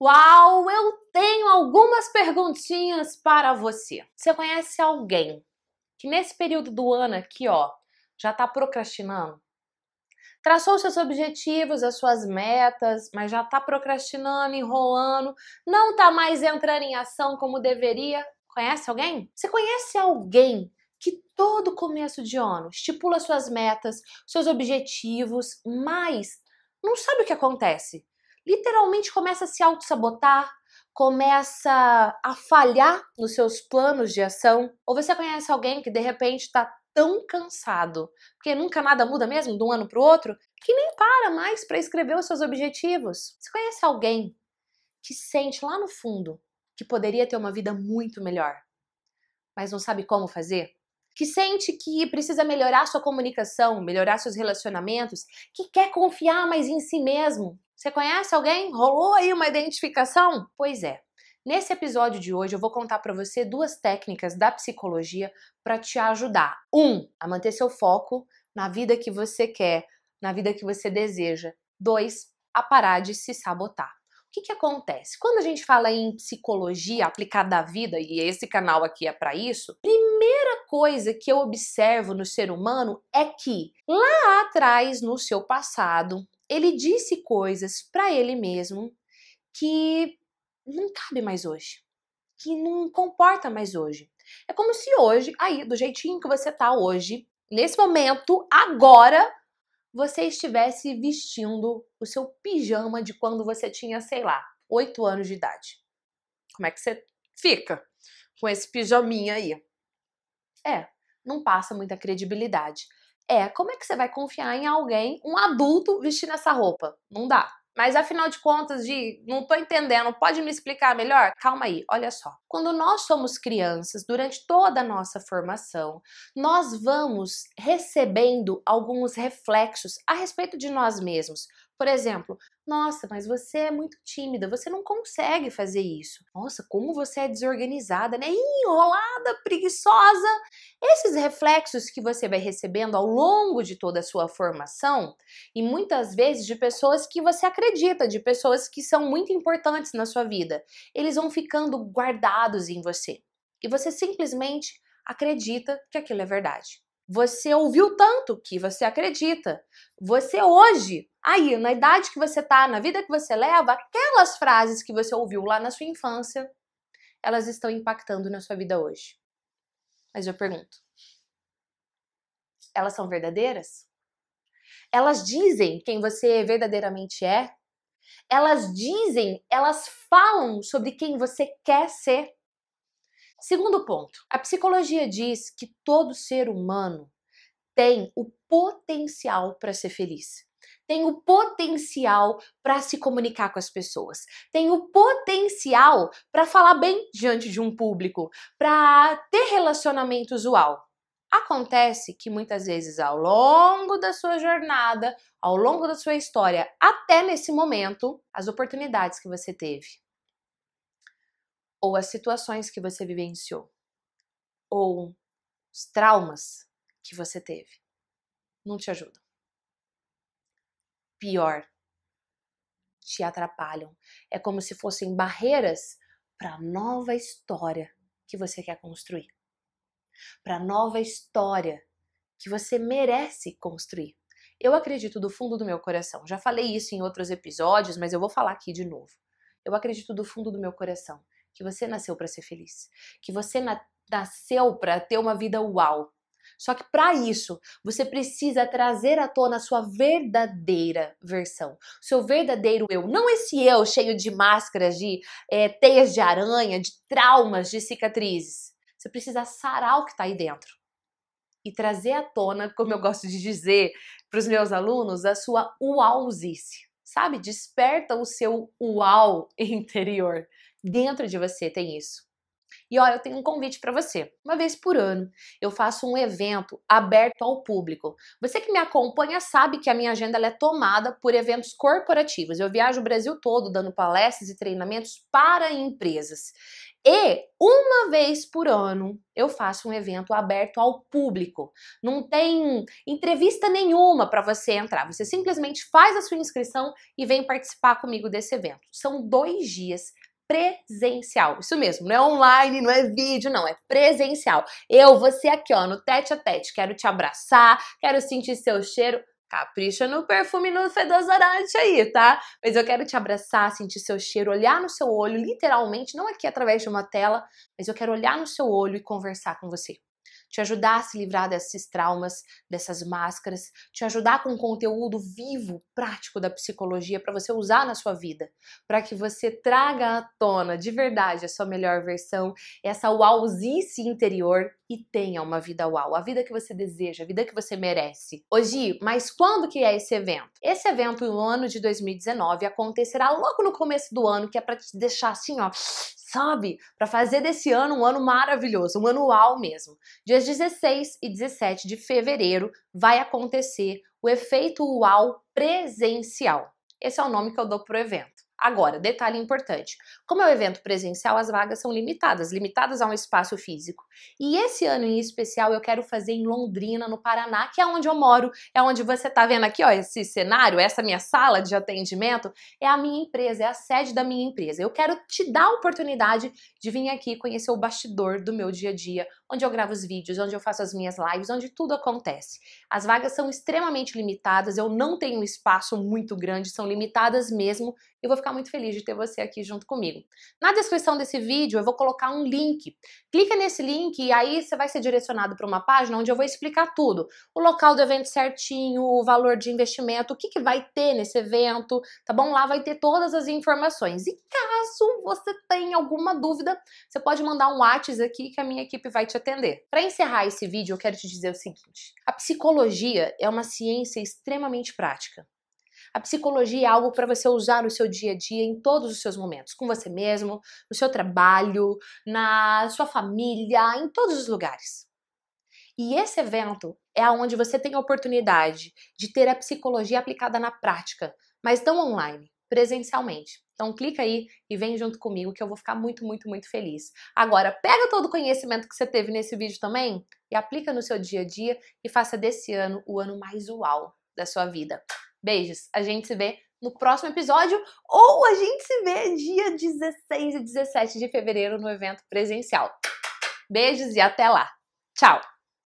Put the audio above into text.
Uau, eu tenho algumas perguntinhas para você. Você conhece alguém que nesse período do ano aqui, ó, já está procrastinando? Traçou seus objetivos, as suas metas, mas já está procrastinando, enrolando, não está mais entrando em ação como deveria? Conhece alguém? Você conhece alguém que todo começo de ano estipula suas metas, seus objetivos, mas não sabe o que acontece? literalmente começa a se auto-sabotar, começa a falhar nos seus planos de ação, ou você conhece alguém que de repente está tão cansado, porque nunca nada muda mesmo de um ano para o outro, que nem para mais para escrever os seus objetivos. Você conhece alguém que sente lá no fundo que poderia ter uma vida muito melhor, mas não sabe como fazer? Que sente que precisa melhorar sua comunicação, melhorar seus relacionamentos, que quer confiar mais em si mesmo, você conhece alguém? Rolou aí uma identificação? Pois é. Nesse episódio de hoje eu vou contar para você duas técnicas da psicologia para te ajudar. Um, a manter seu foco na vida que você quer, na vida que você deseja. Dois, a parar de se sabotar. O que, que acontece? Quando a gente fala em psicologia aplicada à vida, e esse canal aqui é para isso, primeira coisa que eu observo no ser humano é que lá atrás, no seu passado, ele disse coisas para ele mesmo que não cabe mais hoje, que não comporta mais hoje. É como se hoje, aí, do jeitinho que você tá hoje, nesse momento, agora, você estivesse vestindo o seu pijama de quando você tinha, sei lá, oito anos de idade. Como é que você fica com esse pijaminha aí? É, não passa muita credibilidade é como é que você vai confiar em alguém, um adulto, vestindo essa roupa? Não dá. Mas afinal de contas, de não tô entendendo, pode me explicar melhor? Calma aí, olha só. Quando nós somos crianças, durante toda a nossa formação, nós vamos recebendo alguns reflexos a respeito de nós mesmos. Por exemplo, nossa, mas você é muito tímida, você não consegue fazer isso. Nossa, como você é desorganizada, né? Enrolada, preguiçosa. Esses reflexos que você vai recebendo ao longo de toda a sua formação, e muitas vezes de pessoas que você acredita, de pessoas que são muito importantes na sua vida, eles vão ficando guardados em você. E você simplesmente acredita que aquilo é verdade. Você ouviu tanto que você acredita. Você hoje, aí, na idade que você tá, na vida que você leva, aquelas frases que você ouviu lá na sua infância, elas estão impactando na sua vida hoje. Mas eu pergunto, elas são verdadeiras? Elas dizem quem você verdadeiramente é? Elas dizem, elas falam sobre quem você quer ser? Segundo ponto, a psicologia diz que todo ser humano tem o potencial para ser feliz tem o potencial para se comunicar com as pessoas, tem o potencial para falar bem diante de um público, para ter relacionamento usual. Acontece que muitas vezes ao longo da sua jornada, ao longo da sua história, até nesse momento, as oportunidades que você teve, ou as situações que você vivenciou, ou os traumas que você teve, não te ajudam. Pior, te atrapalham. É como se fossem barreiras para a nova história que você quer construir, para a nova história que você merece construir. Eu acredito do fundo do meu coração. Já falei isso em outros episódios, mas eu vou falar aqui de novo. Eu acredito do fundo do meu coração que você nasceu para ser feliz, que você na nasceu para ter uma vida uau. Só que para isso, você precisa trazer à tona a sua verdadeira versão, seu verdadeiro eu, não esse eu cheio de máscaras, de é, teias de aranha, de traumas, de cicatrizes. Você precisa sarar o que está aí dentro e trazer à tona, como eu gosto de dizer para os meus alunos, a sua uauzice. Sabe? Desperta o seu uau interior. Dentro de você tem isso. E olha, eu tenho um convite para você. Uma vez por ano, eu faço um evento aberto ao público. Você que me acompanha sabe que a minha agenda é tomada por eventos corporativos. Eu viajo o Brasil todo dando palestras e treinamentos para empresas. E uma vez por ano eu faço um evento aberto ao público. Não tem entrevista nenhuma para você entrar. Você simplesmente faz a sua inscrição e vem participar comigo desse evento. São dois dias presencial. Isso mesmo, não é online, não é vídeo, não, é presencial. Eu, você aqui, ó, no tete a tete, quero te abraçar, quero sentir seu cheiro. Capricha no perfume no fedozarante aí, tá? Mas eu quero te abraçar, sentir seu cheiro, olhar no seu olho, literalmente, não aqui através de uma tela, mas eu quero olhar no seu olho e conversar com você te ajudar a se livrar desses traumas, dessas máscaras, te ajudar com conteúdo vivo, prático da psicologia para você usar na sua vida, para que você traga à tona de verdade a sua melhor versão, essa uauzice interior e tenha uma vida uau, a vida que você deseja, a vida que você merece. Hoje, mas quando que é esse evento? Esse evento no ano de 2019 acontecerá logo no começo do ano, que é para te deixar assim, ó, sabe? Para fazer desse ano um ano maravilhoso, um ano uau mesmo. Dias 16 e 17 de fevereiro vai acontecer o efeito UAU presencial. Esse é o nome que eu dou pro evento. Agora, detalhe importante: como é um evento presencial, as vagas são limitadas, limitadas a um espaço físico. E esse ano em especial eu quero fazer em Londrina, no Paraná, que é onde eu moro, é onde você está vendo aqui, ó, esse cenário, essa minha sala de atendimento, é a minha empresa, é a sede da minha empresa. Eu quero te dar a oportunidade de vir aqui conhecer o bastidor do meu dia a dia, onde eu gravo os vídeos, onde eu faço as minhas lives, onde tudo acontece. As vagas são extremamente limitadas, eu não tenho um espaço muito grande, são limitadas mesmo. Eu vou ficar muito feliz de ter você aqui junto comigo. Na descrição desse vídeo eu vou colocar um link. Clica nesse link e aí você vai ser direcionado para uma página onde eu vou explicar tudo. O local do evento certinho, o valor de investimento, o que, que vai ter nesse evento, tá bom? Lá vai ter todas as informações. E caso você tenha alguma dúvida, você pode mandar um WhatsApp aqui que a minha equipe vai te atender. Para encerrar esse vídeo, eu quero te dizer o seguinte: a psicologia é uma ciência extremamente prática. A psicologia é algo para você usar no seu dia a dia, em todos os seus momentos, com você mesmo, no seu trabalho, na sua família, em todos os lugares. E esse evento é onde você tem a oportunidade de ter a psicologia aplicada na prática, mas não online, presencialmente. Então clica aí e vem junto comigo que eu vou ficar muito, muito, muito feliz. Agora, pega todo o conhecimento que você teve nesse vídeo também e aplica no seu dia a dia e faça desse ano o ano mais uau da sua vida. Beijos, a gente se vê no próximo episódio ou a gente se vê dia 16 e 17 de fevereiro no evento presencial. Beijos e até lá. Tchau!